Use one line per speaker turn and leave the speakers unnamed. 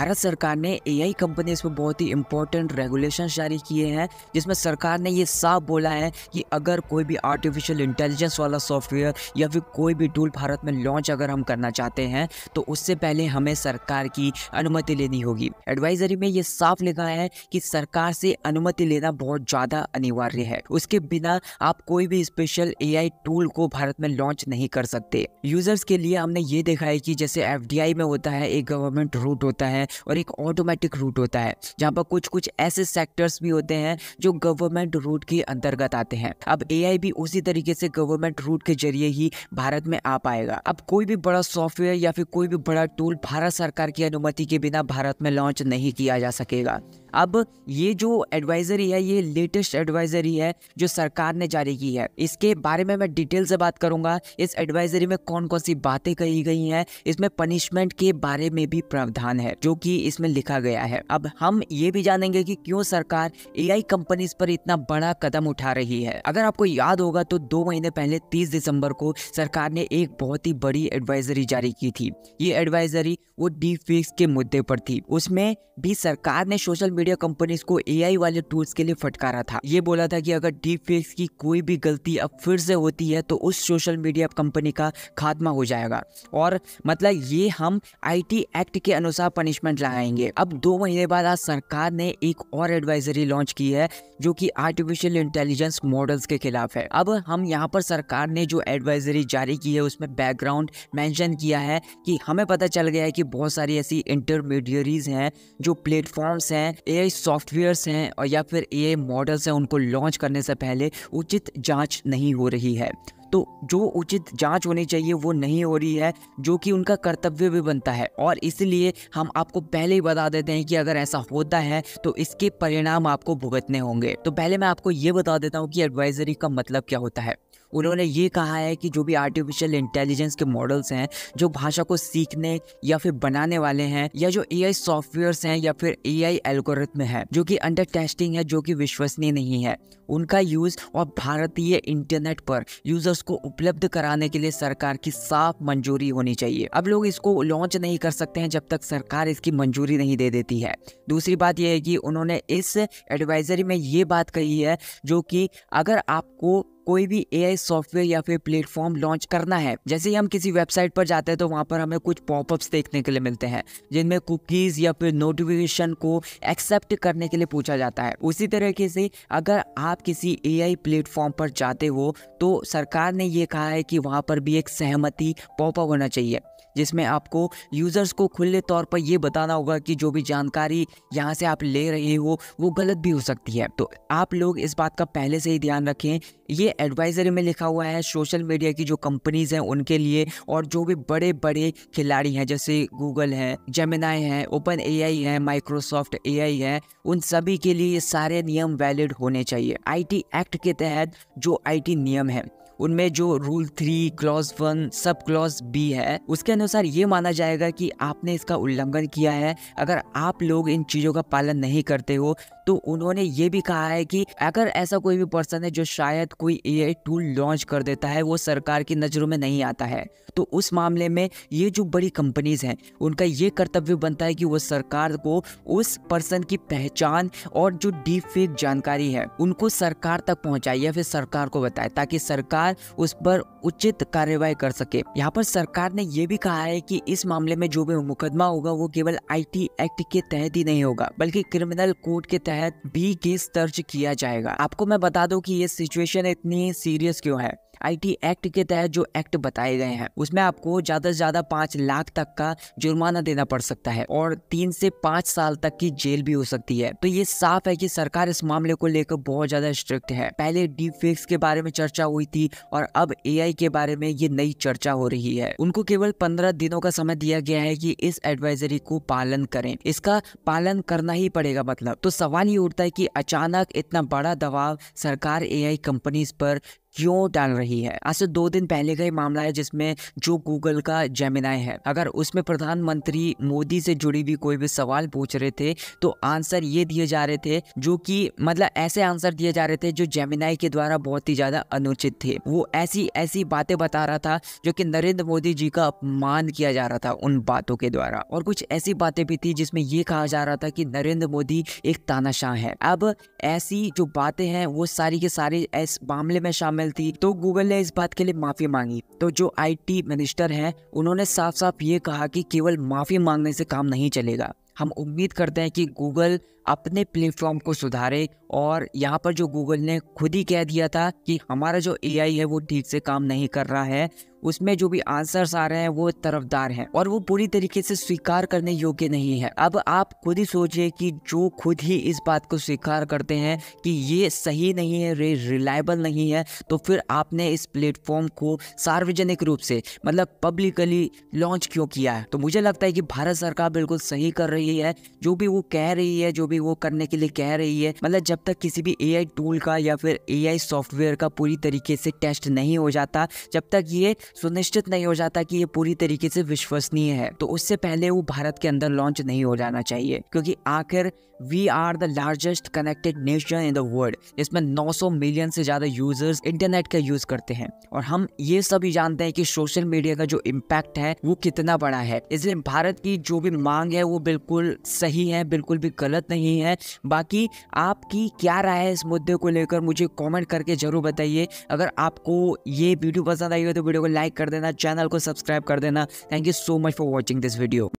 भारत सरकार ने AI companies पर बहुत ही इंपॉर्टेंट रेगुलेशन जारी किए हैं जिसमें सरकार ने ये साफ बोला है कि अगर कोई भी आर्टिफिशियल इंटेलिजेंस वाला सॉफ्टवेयर या फिर कोई भी टूल भारत में लॉन्च अगर हम करना चाहते हैं तो उससे पहले हमें सरकार की अनुमति लेनी होगी एडवाइजरी में ये साफ लिखा है कि सरकार से अनुमति लेना बहुत ज़्यादा अनिवार्य है उसके बिना आप कोई भी स्पेशल ए टूल को भारत में लॉन्च नहीं कर सकते यूजर्स के लिए हमने ये देखा है कि जैसे एफ में होता है एक गवर्नमेंट रूट होता है और एक ऑटोमेटिक रूट होता है जहाँ पर कुछ कुछ ऐसे सेक्टर्स भी होते हैं जो गवर्नमेंट रूट के अंतर्गत आते हैं अब ए भी उसी तरीके से गवर्नमेंट रूट के जरिए ही भारत में आ पाएगा अब कोई भी बड़ा सॉफ्टवेयर या फिर कोई भी बड़ा टूल भारत सरकार की अनुमति के बिना भारत में लॉन्च नहीं किया जा सकेगा अब ये जो एडवाइज़री है ये लेटेस्ट एडवाइज़री है जो सरकार ने जारी की है इसके बारे में मैं डिटेल से बात करूंगा इस एडवाइज़री में कौन कौन सी बातें कही गई हैं इसमें पनिशमेंट के बारे में भी प्रावधान है जो कि इसमें लिखा गया है अब हम ये भी जानेंगे कि क्यों सरकार एआई कंपनीज पर इतना बड़ा कदम उठा रही है अगर आपको याद होगा तो दो महीने पहले तीस दिसंबर को सरकार ने एक बहुत ही बड़ी एडवाइजरी जारी की थी ये एडवाइजरी वो डीप के मुद्दे पर थी उसमें भी सरकार ने सोशल मीडिया कंपनीज को एआई वाले टूल्स के लिए फटकारा था ये बोला था कि अगर डीप फेक्स की कोई भी गलती अब फिर से होती है तो उस सोशल मीडिया कंपनी का खात्मा हो जाएगा और मतलब ये हम आईटी एक्ट के अनुसार पनिशमेंट लगाएंगे अब दो महीने बाद आज सरकार ने एक और एडवाइजरी लॉन्च की है जो कि आर्टिफिशियल इंटेलिजेंस मॉडल्स के खिलाफ है अब हम यहाँ पर सरकार ने जो एडवाइजरी जारी की है उसमें बैकग्राउंड मेंशन किया है कि हमें पता चल गया है कि बहुत सारी ऐसी इंटरमीडियरीज हैं जो प्लेटफॉर्म्स हैं ए आई सॉफ्टवेयर्स हैं और या फिर ए आई मॉडल्स हैं उनको लॉन्च करने से पहले उचित जाँच नहीं हो रही है तो जो उचित जांच होनी चाहिए वो नहीं हो रही है जो कि उनका कर्तव्य भी बनता है और इसलिए हम आपको पहले ही बता देते हैं कि अगर ऐसा होता है तो इसके परिणाम आपको भुगतने होंगे तो पहले मैं आपको ये बता देता हूँ कि एडवाइजरी का मतलब क्या होता है उन्होंने ये कहा है कि जो भी आर्टिफिशियल इंटेलिजेंस के मॉडल्स हैं जो भाषा को सीखने या फिर बनाने वाले हैं या जो ए आई सॉफ्टवेयर्स हैं या फिर ए आई एल्गोरिथम है जो कि अंडर टेस्टिंग है जो कि विश्वसनीय नहीं है उनका यूज और भारतीय इंटरनेट पर यूजर्स को उपलब्ध कराने के लिए सरकार की साफ मंजूरी होनी चाहिए अब लोग इसको लॉन्च नहीं कर सकते हैं जब तक सरकार इसकी मंजूरी नहीं दे देती है दूसरी बात यह है कि उन्होंने इस एडवाइजरी में ये बात कही है जो कि अगर आपको कोई भी ए सॉफ्टवेयर या फिर प्लेटफॉर्म लॉन्च करना है जैसे ही हम किसी वेबसाइट पर जाते हैं तो वहाँ पर हमें कुछ पॉपअप्स देखने के लिए मिलते हैं जिनमें कुकीज या फिर नोटिफिकेशन को एक्सेप्ट करने के लिए पूछा जाता है उसी तरीके से अगर आप किसी आई प्लेटफॉर्म पर जाते हो तो सरकार ने ये कहा है कि वहाँ पर भी एक सहमति पॉपअप होना चाहिए जिसमें आपको यूज़र्स को खुले तौर पर यह बताना होगा कि जो भी जानकारी यहाँ से आप ले रहे हो वो गलत भी हो सकती है तो आप लोग इस बात का पहले से ही ध्यान रखें ये एडवाइजरी में लिखा हुआ है सोशल मीडिया की जो कंपनीज हैं उनके लिए और जो भी बड़े बड़े खिलाड़ी हैं जैसे गूगल है जेमिनाई है ओपन ए है माइक्रोसॉफ्ट ए है उन सभी के लिए ये सारे नियम वैलिड होने चाहिए आई एक्ट के तहत जो आई नियम है उनमें जो rule three clause one sub clause B है उसके अनुसार ये माना जाएगा कि आपने इसका उल्लंघन किया है अगर आप लोग इन चीज़ों का पालन नहीं करते हो तो उन्होंने ये भी कहा है कि अगर ऐसा कोई भी पर्सन है जो शायद कोई ए टूल लॉन्च कर देता है वो सरकार की नज़रों में नहीं आता है तो उस मामले में ये जो बड़ी कंपनीज हैं उनका ये कर्तव्य बनता है कि वो सरकार को उस पर्सन की पहचान और जो डीप फेक जानकारी है उनको सरकार तक पहुंचाए या फिर सरकार को बताए ताकि सरकार उस पर उचित कार्यवाही कर सके यहाँ पर सरकार ने यह भी कहा है कि इस मामले में जो भी मुकदमा होगा वो केवल आईटी एक्ट के तहत ही नहीं होगा बल्कि क्रिमिनल कोड के तहत तहत भी केस दर्ज किया जाएगा आपको मैं बता दूं कि ये सिचुएशन इतनी सीरियस क्यों है आईटी एक्ट के तहत जो एक्ट बताए गए हैं उसमें आपको ज़्यादा से ज़्यादा पांच लाख तक का जुर्माना देना पड़ सकता है और तीन से पांच साल तक की जेल भी हो सकती है तो ये साफ है कि सरकार इस मामले को लेकर बहुत ज़्यादा स्ट्रिक्ट है पहले डीप फेक्स के बारे में चर्चा हुई थी और अब ए के बारे में ये नई चर्चा हो रही है उनको केवल पंद्रह दिनों का समय दिया गया है की इस एडवाइजरी को पालन करें इसका पालन करना ही पड़ेगा मतलब तो सवाल ये उठता है कि अचानक इतना बड़ा दबाव सरकार एआई कंपनीज पर क्यों डाल रही है आज से दो दिन पहले का ही मामला है जिसमें जो गूगल का जेमिनाय है अगर उसमें प्रधानमंत्री मोदी से जुड़ी हुई कोई भी सवाल पूछ रहे थे तो आंसर ये दिए जा रहे थे जो कि मतलब ऐसे आंसर दिए जा रहे थे जो जेमिनाई के द्वारा बहुत ही ज्यादा अनुचित थे वो ऐसी ऐसी बातें बता रहा था जो कि नरेंद्र मोदी जी का अपमान किया जा रहा था उन बातों के द्वारा और कुछ ऐसी बातें भी थी जिसमें ये कहा जा रहा था कि नरेंद्र मोदी एक तानाशाह है अब ऐसी जो बातें हैं वो सारी के सारी इस मामले में शामिल गलती तो गूगल ने इस बात के लिए माफी मांगी तो जो आईटी मिनिस्टर हैं उन्होंने साफ साफ ये कहा कि केवल माफी मांगने से काम नहीं चलेगा हम उम्मीद करते हैं कि गूगल अपने प्लेटफॉर्म को सुधारे और यहाँ पर जो गूगल ने खुद ही कह दिया था कि हमारा जो एआई है वो ठीक से काम नहीं कर रहा है उसमें जो भी आंसर्स आ रहे हैं वो तरफदार हैं और वो पूरी तरीके से स्वीकार करने योग्य नहीं है अब आप खुद ही सोचिए कि जो खुद ही इस बात को स्वीकार करते हैं कि ये सही नहीं है रिलायबल नहीं है तो फिर आपने इस प्लेटफॉर्म को सार्वजनिक रूप से मतलब पब्लिकली लॉन्च क्यों किया है तो मुझे लगता है कि भारत सरकार बिल्कुल सही कर रही है जो भी वो कह रही है जो भी वो करने के लिए कह रही है मतलब जब तक किसी भी एआई टूल का या फिर एआई सॉफ्टवेयर का पूरी तरीके से टेस्ट नहीं हो जाता जब तक ये सुनिश्चित नहीं हो जाता कि ये पूरी तरीके से विश्वसनीय है तो उससे पहले वो भारत के अंदर लॉन्च नहीं हो जाना चाहिए क्योंकि आखिर we are the largest connected nation in the world इसमें 900 मिलियन से ज़्यादा यूजर्स इंटरनेट का यूज़ करते हैं और हम ये सभी जानते हैं कि सोशल मीडिया का जो इम्पैक्ट है वो कितना बड़ा है इसलिए भारत की जो भी मांग है वो बिल्कुल सही है बिल्कुल भी गलत नहीं है बाकी आपकी क्या राय है इस मुद्दे को लेकर मुझे कॉमेंट करके ज़रूर बताइए अगर आपको ये वीडियो पसंद आई हो तो वीडियो को लाइक कर देना चैनल को सब्सक्राइब कर देना thank you so much for watching this video